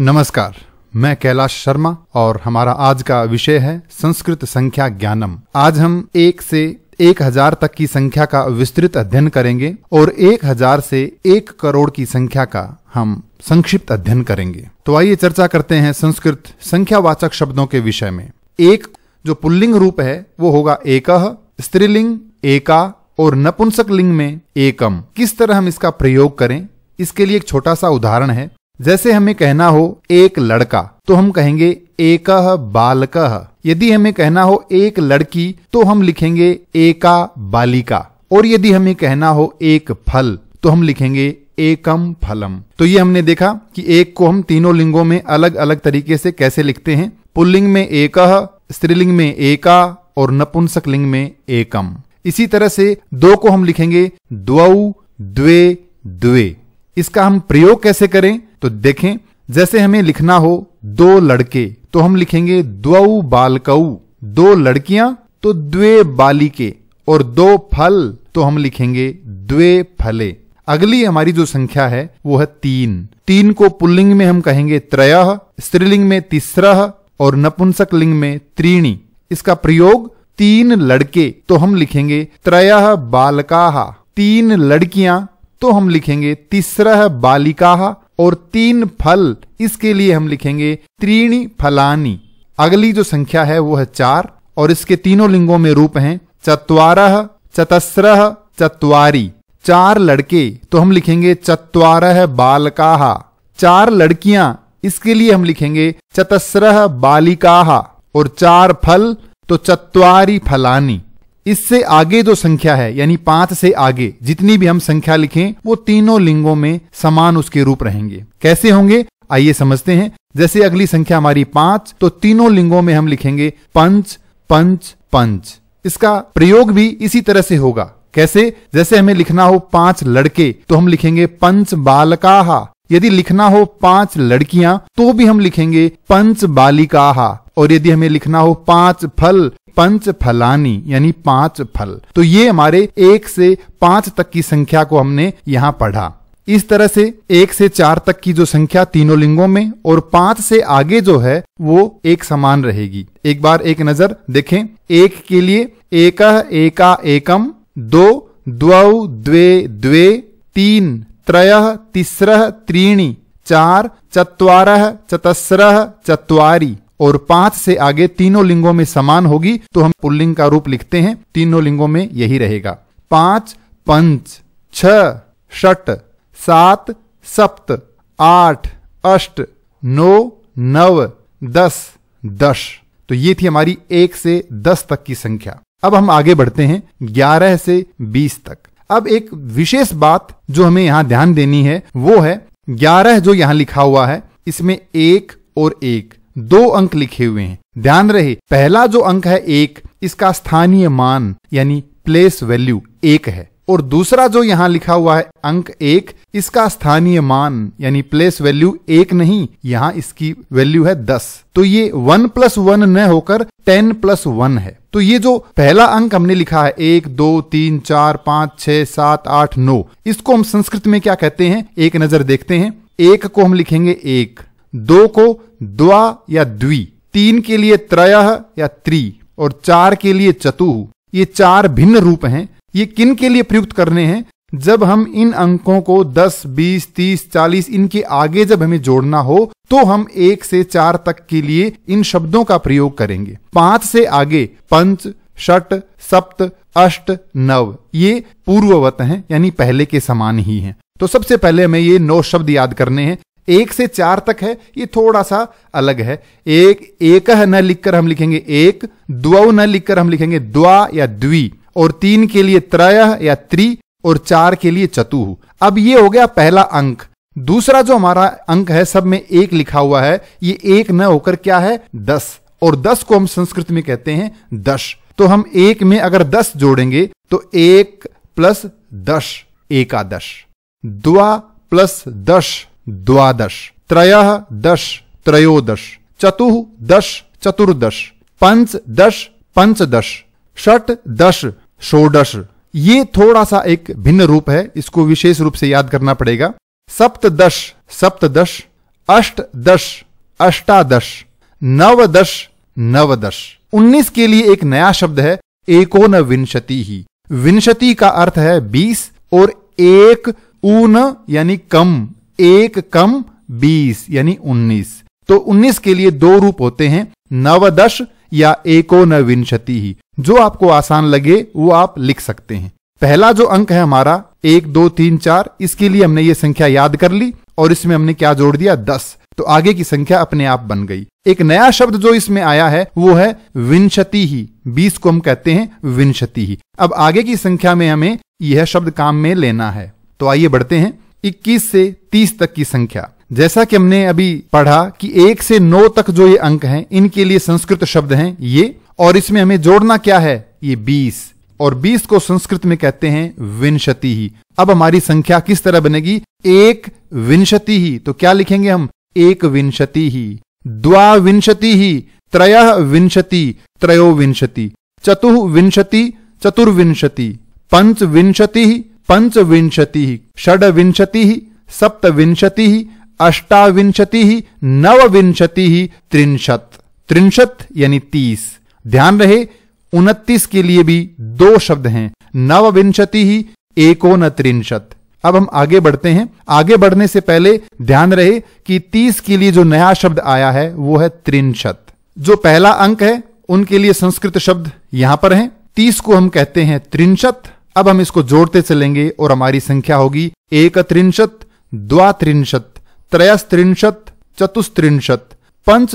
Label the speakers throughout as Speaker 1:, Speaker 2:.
Speaker 1: नमस्कार मैं कैलाश शर्मा और हमारा आज का विषय है संस्कृत संख्या ज्ञानम आज हम एक से एक हजार तक की संख्या का विस्तृत अध्ययन करेंगे और एक हजार से एक करोड़ की संख्या का हम संक्षिप्त अध्ययन करेंगे तो आइए चर्चा करते हैं संस्कृत संख्यावाचक शब्दों के विषय में एक जो पुल्लिंग रूप है वो होगा एक स्त्रीलिंग एका और नपुंसक लिंग में एकम किस तरह हम इसका प्रयोग करें इसके लिए एक छोटा सा उदाहरण है जैसे हमें कहना हो एक लड़का तो हम कहेंगे एक बालक यदि हमें कहना हो एक लड़की तो हम लिखेंगे एका बालिका और यदि हमें कहना हो एक फल तो हम लिखेंगे एकम फलम तो ये हमने देखा कि एक को हम तीनों लिंगों में अलग अलग तरीके से कैसे लिखते हैं पुल्लिंग में एक स्त्रीलिंग में एका और नपुंसक लिंग में एकम इसी तरह से दो को हम लिखेंगे द्व द्वे द्वे इसका हम प्रयोग कैसे करें तो देखें जैसे हमें लिखना हो दो लड़के तो हम लिखेंगे द्वउ बालकऊ दो लड़कियां तो द्वे बालिके और दो फल तो हम लिखेंगे द्वे फले अगली हमारी जो संख्या है वो है तीन तीन को पुल्लिंग में हम कहेंगे त्रय स्त्रीलिंग में तीसरा और नपुंसक लिंग में त्रीणी इसका प्रयोग तीन लड़के तो हम लिखेंगे त्रय बालका तीन लड़कियां तो हम लिखेंगे तीसरा बालिका और तीन फल इसके लिए हम लिखेंगे त्रीणी फलानी अगली जो संख्या है वो है चार और इसके तीनों लिंगों में रूप हैं चतवार चतस्रह चतवारी चार लड़के तो हम लिखेंगे चतवार बालकाहा चार लड़कियां इसके लिए हम लिखेंगे चतस्रह बालिकाहा और चार फल तो चतवारी फलानी इससे आगे जो संख्या है यानी पांच से आगे जितनी भी हम संख्या लिखें वो तीनों लिंगों में समान उसके रूप रहेंगे कैसे होंगे आइए समझते हैं जैसे अगली संख्या हमारी पांच तो तीनों लिंगों में हम लिखेंगे पंच पंच पंच इसका प्रयोग भी इसी तरह से होगा कैसे जैसे हमें लिखना हो पांच लड़के तो हम लिखेंगे पंच बालकाहा यदि लिखना हो पांच लड़कियां तो भी हम लिखेंगे पंच बालिकाहा और यदि हमें लिखना हो पांच फल पंच फलानी यानी पांच फल तो ये हमारे एक से पांच तक की संख्या को हमने यहाँ पढ़ा इस तरह से एक से चार तक की जो संख्या तीनों लिंगों में और पांच से आगे जो है वो एक समान रहेगी एक बार एक नजर देखें एक के लिए एक एका एकम दो द्वौ द्वे द्वे तीन त्रय तीसर त्रीणी चार चतवार चतस्र चतवारी और पांच से आगे तीनों लिंगों में समान होगी तो हम पुल्लिंग का रूप लिखते हैं तीनों लिंगों में यही रहेगा पांच पंच छठ सात सप्त आठ अष्ट नौ नव दस दस तो ये थी हमारी एक से दस तक की संख्या अब हम आगे बढ़ते हैं ग्यारह से बीस तक अब एक विशेष बात जो हमें यहां ध्यान देनी है वो है ग्यारह जो यहां लिखा हुआ है इसमें एक और एक दो अंक लिखे हुए हैं ध्यान रहे पहला जो अंक है एक इसका स्थानीय मान यानी प्लेस वैल्यू एक है और दूसरा जो यहां लिखा हुआ है अंक एक इसका स्थानीय मान यानी प्लेस वैल्यू एक नहीं यहाँ इसकी वैल्यू है दस तो ये वन प्लस वन न होकर टेन प्लस वन है तो ये जो पहला अंक हमने लिखा है एक दो तीन चार पांच छह सात आठ नौ इसको हम संस्कृत में क्या कहते हैं एक नजर देखते हैं एक को हम लिखेंगे एक दो को द्वा या द्वि तीन के लिए त्रय या त्रि और चार के लिए चतुः ये चार भिन्न रूप हैं ये किन के लिए प्रयुक्त करने हैं जब हम इन अंकों को 10, 20, 30, 40 इनके आगे जब हमें जोड़ना हो तो हम एक से चार तक के लिए इन शब्दों का प्रयोग करेंगे पांच से आगे पंच षट सप्त अष्ट नव ये पूर्ववत हैं यानी पहले के समान ही हैं तो सबसे पहले हमें ये नौ शब्द याद करने हैं एक से चार तक है ये थोड़ा सा अलग है एक एक न लिखकर हम लिखेंगे एक द्व न लिखकर हम लिखेंगे द्वा या द्वि और तीन के लिए त्रय या त्रि और चार के लिए चतुः अब ये हो गया पहला अंक दूसरा जो हमारा अंक है सब में एक लिखा हुआ है ये एक न होकर क्या है दस और दस को हम संस्कृत में कहते हैं दश तो हम एक में अगर दस जोड़ेंगे तो एक प्लस दश एकादश द्वा प्लस दश द्वादश त्रय दश त्रयोदश चतु दश चतुर्दश पंच दश पंचदश षट दश षोडश ये थोड़ा सा एक भिन्न रूप है इसको विशेष रूप से याद करना पड़ेगा सप्तदश सप्तदश अष्टदश अष्टादश नवदश नवदश उन्नीस के लिए एक नया शब्द है एकोन विंशति ही विंशति का अर्थ है बीस और एक ऊन यानी कम एक कम बीस यानी उन्नीस तो उन्नीस के लिए दो रूप होते हैं नवदश या एको नविंशति ही जो आपको आसान लगे वो आप लिख सकते हैं पहला जो अंक है हमारा एक दो तीन चार इसके लिए हमने ये संख्या याद कर ली और इसमें हमने क्या जोड़ दिया दस तो आगे की संख्या अपने आप बन गई एक नया शब्द जो इसमें आया है वो है विंशति ही बीस को हम कहते हैं विंशति ही अब आगे की संख्या में हमें यह शब्द काम में लेना है तो आइए बढ़ते हैं 21 से 30 तक की संख्या जैसा कि हमने अभी पढ़ा कि एक से नौ तक जो ये अंक हैं इनके लिए संस्कृत शब्द हैं ये और इसमें हमें जोड़ना क्या है ये 20 और 20 को संस्कृत में कहते हैं विंशति ही अब हमारी संख्या किस तरह बनेगी एक विंशति ही तो क्या लिखेंगे हम एक विंशति ही द्वाविंशति ही त्रय विंशति त्रयोविंशति चतुर्विंशति चतुर्विंशति पंचविंशति पंचविंशति षडविंशति सप्तविंशति अष्टाविंशति नवविंशति त्रिंशत त्रिंशत यानी तीस ध्यान रहे उनतीस के लिए भी दो शब्द हैं नवविंशति ही एकोन त्रिंशत अब हम आगे बढ़ते हैं आगे बढ़ने से पहले ध्यान रहे कि तीस के लिए जो नया शब्द आया है वो है त्रिंशत जो पहला अंक है उनके लिए संस्कृत शब्द यहां पर है तीस को हम कहते हैं त्रिंशत अब हम इसको जोड़ते चलेंगे और हमारी संख्या होगी एक त्रिंशत द्वा द्वात्रिंशत त्रयस्त्रिंशत चतुस्त्रिंशत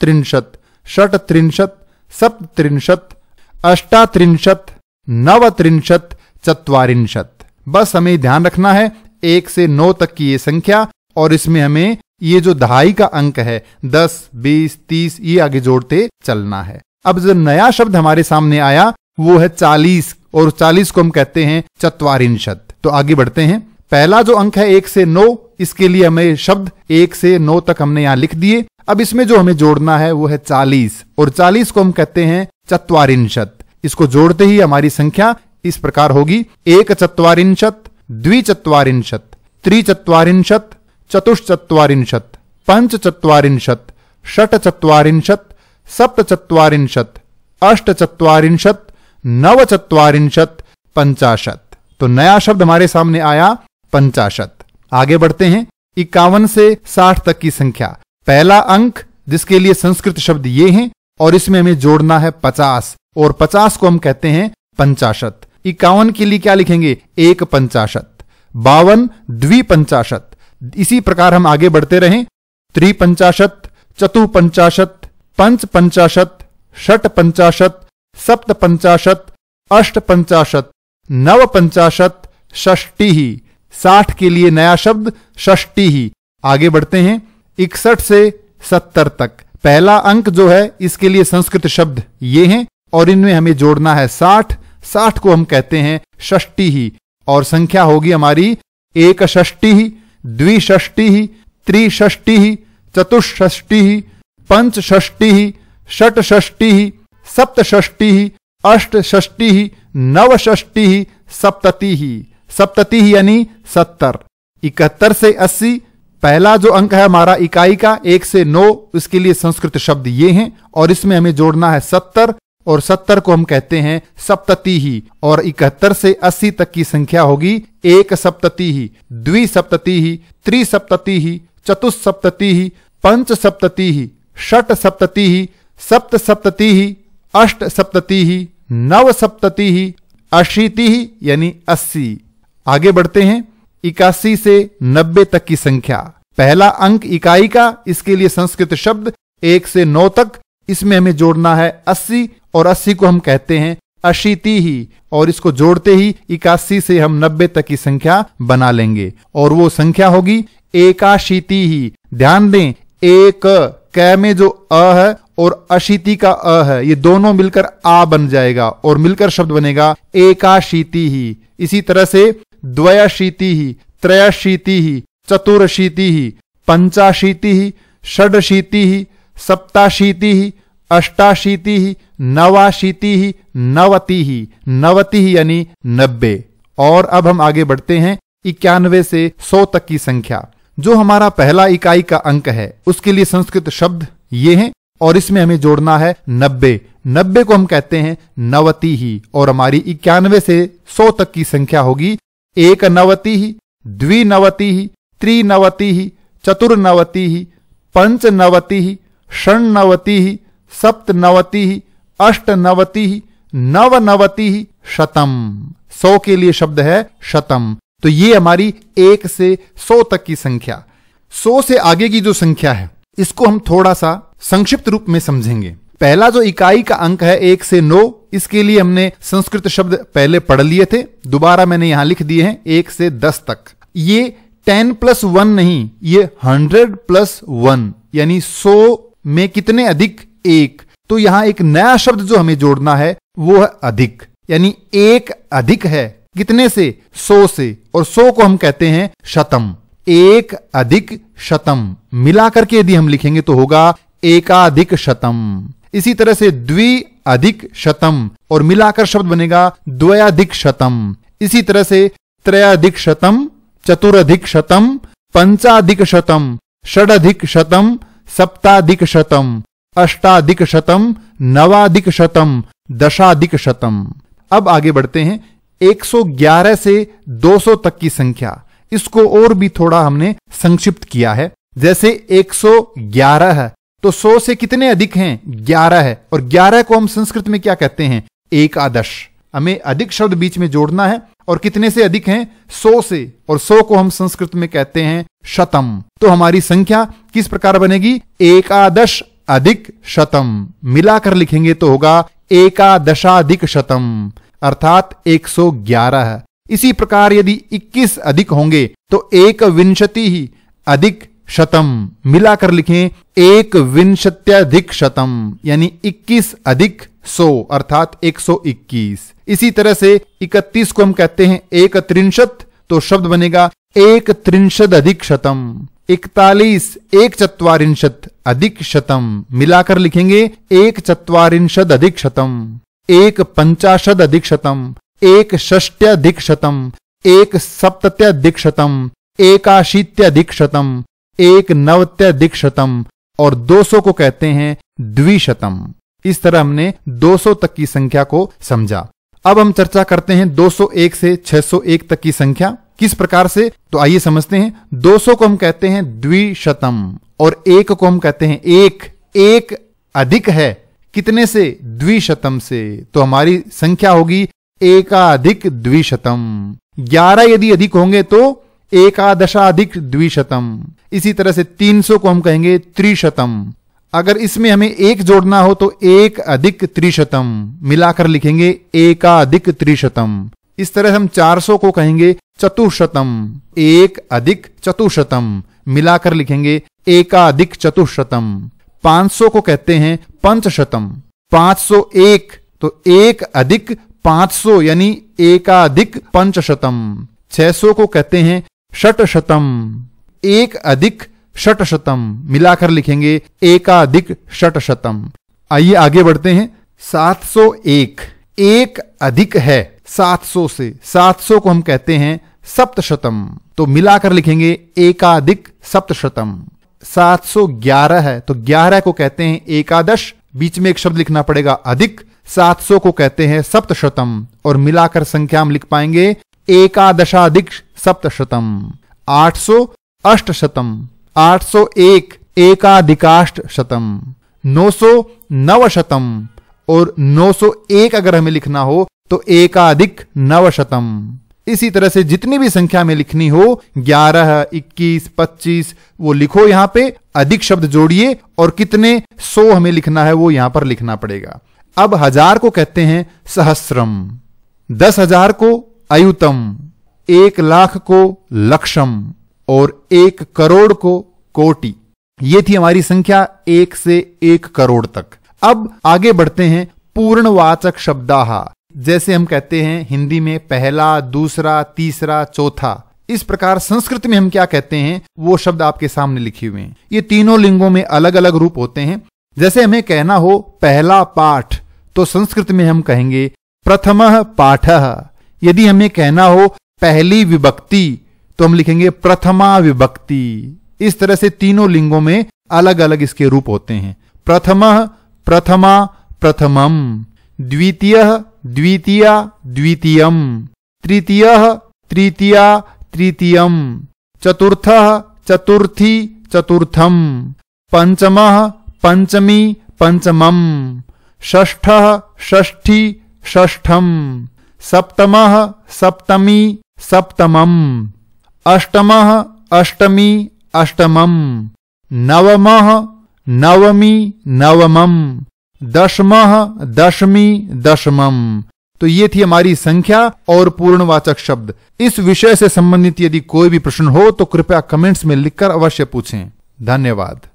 Speaker 1: त्रिंशत षट त्रिंशत त्रिंशत अष्टात्रिंशत त्रिंशत चतवारिंशत बस हमें ध्यान रखना है एक से नौ तक की ये संख्या और इसमें हमें ये जो दहाई का अंक है दस बीस तीस ये आगे जोड़ते चलना है अब जो नया शब्द हमारे सामने आया वो है चालीस और चालीस को हम कहते हैं चतवारिंशत तो आगे बढ़ते हैं पहला जो अंक है एक से नौ इसके लिए हमें शब्द एक से नौ तक हमने यहाँ लिख दिए अब इसमें जो हमें जोड़ना है वो है चालीस और चालीस को हम कहते हैं चतवारिंशत इसको जोड़ते ही हमारी संख्या इस प्रकार होगी एक चतवारिंशत द्विचत्वारिंशत त्रिचत्वारिंशत चतुश्चत्वारिंशत सप्त चतवारिंशत अष्ट चतवारिंशत नवचत्वारिंशत पंचाशत तो नया शब्द हमारे सामने आया पंचाशत आगे बढ़ते हैं इक्यावन से साठ तक की संख्या पहला अंक जिसके लिए संस्कृत शब्द ये हैं और इसमें हमें जोड़ना है पचास और पचास को हम कहते हैं पंचाशत इक्यावन के लिए क्या लिखेंगे एक पंचाशत बावन द्विपंचाशत इसी प्रकार हम आगे बढ़ते रहे त्रिपंचाशत चतुपंचाशत पंच पंचाशत षट पंचाशत सप्त पंचाशत अष्ट पंचाशत नव पंचाशत षष्टी ही साठ के लिए नया शब्द षष्टी ही आगे बढ़ते हैं इकसठ से सत्तर तक पहला अंक जो है इसके लिए संस्कृत शब्द ये हैं और इनमें हमें जोड़ना है साठ साठ को हम कहते हैं षष्टी ही और संख्या होगी हमारी एक षष्टी ही द्विष्टी ही त्रिष्टी ही चतुष्टी ही पंचष्टी ही षटष्टी ही सप्तष्टि अष्टष्टि नवष्टि सप्तति सप्तति यानी सत्तर इकहत्तर से अस्सी पहला जो अंक है हमारा इकाई का एक से नौ इसके लिए संस्कृत शब्द ये हैं और इसमें हमें जोड़ना है सत्तर और सत्तर को हम कहते हैं सप्तति ही और इकहत्तर से अस्सी तक की संख्या होगी एक सप्तति ही द्विसप्तति ही त्रिसप्तति ही चतुस्सप्तति ही पंच सप्तति ही षट सप्तति ही सप्त सप्तति ही अष्ट सप्तति ही नव सप्तति ही अशीति ही यानी अस्सी आगे बढ़ते हैं इक्यासी से नब्बे तक की संख्या पहला अंक इकाई का इसके लिए संस्कृत शब्द एक से नौ तक इसमें हमें जोड़ना है अस्सी और अस्सी को हम कहते हैं अशीति ही और इसको जोड़ते ही इक्यासी से हम नब्बे तक की संख्या बना लेंगे और वो संख्या होगी एकाशीति ही ध्यान दें एक क में जो अ है और अशीति का अ है ये दोनों मिलकर आ बन जाएगा और मिलकर शब्द बनेगा एकाशीति ही इसी तरह से द्वयाशीति ही त्रयाशीति ही चतुरशीति ही पंचाशीति ही षडशीति ही सप्ताशीति ही अष्टाशीति ही नवाशीति ही नवति ही नवति ही यानी नब्बे और अब हम आगे बढ़ते हैं इक्यानवे से सौ तक की संख्या जो हमारा पहला इकाई का अंक है उसके लिए संस्कृत शब्द ये हैं और इसमें हमें जोड़ना है नब्बे नब्बे को हम कहते हैं नवती ही और हमारी इक्यानवे से सौ तक की संख्या होगी एक नवती ही द्विनवती ही त्रिनवती ही चतुर्नवती ही पंचनवती ही षण्णवती ही सप्तनवती ही अष्टनवती ही नवनवती ही शतम सौ के लिए शब्द है शतम तो ये हमारी एक से सौ तक की संख्या सौ से आगे की जो संख्या है इसको हम थोड़ा सा संक्षिप्त रूप में समझेंगे पहला जो इकाई का अंक है एक से नौ इसके लिए हमने संस्कृत शब्द पहले पढ़ लिए थे दोबारा मैंने यहां लिख दिए हैं एक से दस तक ये टेन प्लस वन नहीं ये हंड्रेड प्लस वन यानी सो में कितने अधिक एक तो यहां एक नया शब्द जो हमें जोड़ना है वो है अधिक यानी एक अधिक है कितने से सो से और सो को हम कहते हैं शतम एक अधिक शतम मिलाकर के यदि हम लिखेंगे तो होगा एकाधिक शतम इसी तरह से द्वि अधिक शतम और मिलाकर शब्द बनेगा द्वयाधिक शतम इसी तरह से त्रयाधिक शतम चतुराधिक शतम पंचाधिक शतम षडाधिक शतम सप्ताधिक शतम अष्टाधिक शतम नवाधिक शतम दशाधिक शतम अब आगे बढ़ते हैं 111 से 200 तक की संख्या इसको और भी थोड़ा हमने संक्षिप्त किया है जैसे 111 तो सौ से कितने अधिक हैं ग्यारह है और ग्यारह को हम संस्कृत में क्या कहते हैं एक आदर्श हमें अधिक शब्द बीच में जोड़ना है और कितने से अधिक हैं सौ से और सौ को हम संस्कृत में कहते हैं शतम तो हमारी संख्या किस प्रकार बनेगी एकादश अधिक शतम मिलाकर लिखेंगे तो होगा एकादशाधिक शतम अर्थात एक सौ ग्यारह इसी प्रकार यदि इक्कीस अधिक होंगे तो एक विंशति ही अधिक शतम मिलाकर लिखें एक विंशत्याधिक शतम यानी 21 अधिक 100 अर्थात 121 इसी तरह से 31 को हम कहते हैं एक त्रिंशत तो शब्द बनेगा एक त्रिंशत अधिक शतम इकतालीस एक चतवारिंशत अधिक शतम मिलाकर लिखेंगे एक चतवारिंशत अधिक शतम एक पंचाशद अधिक शतम एक षष्ट्यधिक शतम एक सप्तत्यधिक शतम एकाशीत्यधिक शतम एक नवत्यधिक शतम और 200 को कहते हैं द्विशतम इस तरह हमने 200 तक की संख्या को समझा अब हम चर्चा करते हैं 201 से 601 तक की संख्या किस प्रकार से तो आइए समझते हैं 200 को हम कहते हैं द्विशतम और एक को हम कहते हैं एक एक अधिक है कितने से द्विशतम से तो हमारी संख्या होगी एकाधिक द्विशतम ग्यारह यदि अधिक होंगे तो एकादशाधिक द्विशतम इसी तरह से 300 को हम कहेंगे त्रिशतम अगर इसमें हमें एक जोड़ना हो तो एक अधिक त्रिशतम मिलाकर लिखेंगे एकाधिक त्रिशतम इस तरह हम 400 को कहेंगे चतुशतम एक अधिक चतुशतम मिलाकर लिखेंगे एकाधिक चतुशतम 500 को कहते हैं पंचशतम 501 तो एक अधिक 500 यानी एकाधिक पंचशतम 600 को कहते हैं शत शतम एक अधिक शत शतम मिलाकर लिखेंगे एकाधिक शत शतम आइए आगे बढ़ते हैं 701 एक अधिक है 700 से 700 को हम कहते हैं सप्तशतम तो मिलाकर लिखेंगे एकाधिक सप्तशतम 711 है तो 11 को कहते हैं एकादश बीच में एक शब्द लिखना पड़ेगा अधिक 700 को कहते हैं सप्तशतम और मिलाकर संख्या हम लिख पाएंगे एकादशाधिक सप्तशतम आठ सौ शतम आठ सौ एक एकाधिकाष्ट शतम नौ सौ नवशतम और 901 अगर हमें लिखना हो तो एकाधिक नव शतम इसी तरह से जितनी भी संख्या में लिखनी हो 11, 21, 25 वो लिखो यहां पे अधिक शब्द जोड़िए और कितने 100 हमें लिखना है वो यहां पर लिखना पड़ेगा अब हजार को कहते हैं सहस्रम दस हजार को अयुतम एक लाख को लक्षम और एक करोड़ को कोटि ये थी हमारी संख्या एक से एक करोड़ तक अब आगे बढ़ते हैं पूर्णवाचक शब्दाहा जैसे हम कहते हैं हिंदी में पहला दूसरा तीसरा चौथा इस प्रकार संस्कृत में हम क्या कहते हैं वो शब्द आपके सामने लिखे हुए हैं ये तीनों लिंगों में अलग अलग रूप होते हैं जैसे हमें कहना हो पहला पाठ तो संस्कृत में हम कहेंगे प्रथम पाठ यदि हमें कहना हो पहली विभक्ति तो हम लिखेंगे प्रथमा विभक्ति इस तरह से तीनों लिंगों में अलग अलग इसके रूप होते हैं प्रथम प्रथमा प्रथमम द्वितीय द्वितीया द्वितीयम तृतीय तृतीया तृतीयम चतुर्थ चतुर्थी चतुर्थम पंचम पंचमी पंचमम ष्ठ षष्ठी षष्ठम सप्तम सप्तमी सप्तमम अष्टम अष्टमी अष्टमम नवम नवमी नवमम दशम दशमी दशमम तो ये थी हमारी संख्या और पूर्णवाचक शब्द इस विषय से संबंधित यदि कोई भी प्रश्न हो तो कृपया कमेंट्स में लिखकर अवश्य पूछें धन्यवाद